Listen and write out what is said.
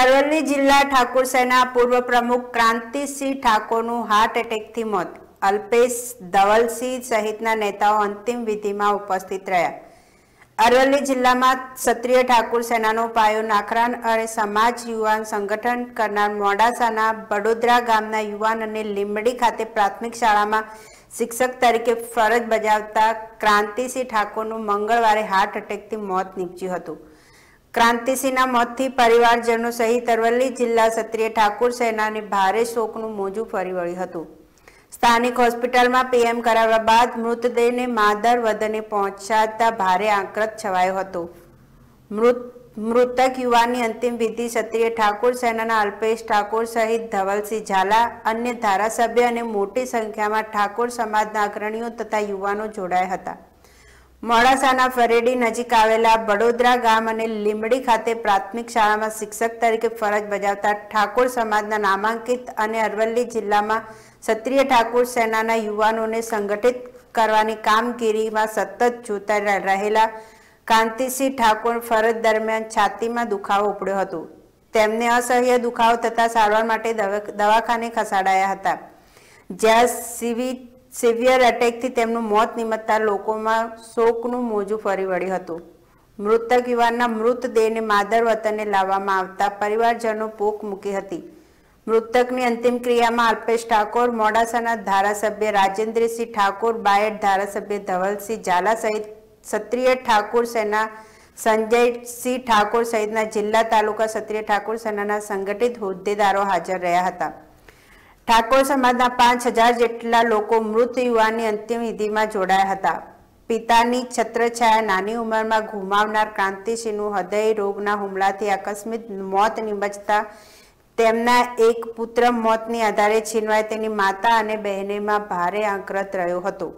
અરવલ્લી જિલ્લા ઠાકોર પૂર્વ પ્રમુખ ક્રાંતિસિંહ ઠાકોરનું હાર્ટ એટેકથી મોત અલ્પેશ ધવલસિંહ સહિતના નેતાઓ અંતિમ વિધિમાં ઉપસ્થિત રહ્યા અરવલ્લી જિલ્લામાં ક્ષત્રિય ઠાકોર સેનાનો પાયો નાખરાન અને સમાજ યુવાન સંગઠન કરનાર મોડાસાના બડોદરા ગામના યુવાન અને લીંબડી ખાતે પ્રાથમિક શાળામાં શિક્ષક તરીકે ફરજ બજાવતા ક્રાંતિસિંહ ઠાકોરનું મંગળવારે હાર્ટ એટેકથી મોત નીપજ્યું હતું ક્રાંતિસિંહના મોતથી પરિવારજનો સહિત અરવલ્લી જિલ્લા ક્ષત્રિય ઠાકુર સેનાને ભારે શોકનું મોજું ફરી વળ્યું હતું સ્થાનિક હોસ્પિટલમાં પીએમ કરાવ્યા બાદ મૃતદેહને માદર વદને પહોંચાડતા ભારે આક્રત છવાયો હતો મૃત મૃતક યુવાનની અંતિમ વિધિ ક્ષત્રિય ઠાકુર સેનાના અલ્પેશ ઠાકોર સહિત ધવલસિંહ ઝાલા અન્ય ધારાસભ્ય અને મોટી સંખ્યામાં ઠાકોર સમાજના અગ્રણીઓ તથા યુવાનો જોડાયા હતા મોડાસાના ફરેડી નજીક આવેલા બડોદરા ગામ અને લીમડી ખાતે પ્રાથમિક શાળામાં શિક્ષક તરીકે ફરજ બજાવતા ઠાકોર સમાજના નામાંકિત અને અરવલ્લી જિલ્લામાં ક્ષત્રિય ઠાકોર સેનાના યુવાનોને સંગઠિત કરવાની કામગીરીમાં સતત જોતા રહેલા કાંતિસિંહ ઠાકોર ફરજ દરમિયાન છાતીમાં દુખાવો ઉપડ્યો હતો તેમને અસહ્ય દુખાવો થતાં સારવાર માટે દવાખાને ખસાડાયા હતા જ્યાં સીવી સિવિયર અટેકથી તેમનું મોત નિમત્તા લોકોમાં શોકનું મોજું ફરી વળ્યું હતું મૃતક યુવાનના મૃતદેહને માદર વતને લાવવામાં આવતા પરિવારજનો પોક મૂકી હતી મૃતકની અંતિમ ક્રિયામાં અલ્પેશ ઠાકોર મોડાસાના ધારાસભ્ય રાજેન્દ્રસિંહ ઠાકોર બાયડ ધારાસભ્ય ધવલસિંહ ઝાલા સહિત ક્ષત્રિય ઠાકોર સેના સંજયસિંહ ઠાકોર સહિતના જિલ્લા તાલુકા ક્ષત્રિય ઠાકોર સેનાના સંગઠિત હોદ્દેદારો હાજર રહ્યા હતા ઠાકોર સમાજના પાંચ હજાર જેટલા લોકો મૃત યુવાની અંતિમ વિધિમાં જોડાયા હતા પિતાની છત્રછાયા નાની ઉંમરમાં ગુમાવનાર ક્રાંતિસિંહનું હૃદય રોગના હુમલાથી આકસ્મિક મોત નિમજતા તેમના એક પુત્ર મોતની આધારે છીનવાય તેની માતા અને બહેનેમાં ભારે આંક્રત રહ્યો હતો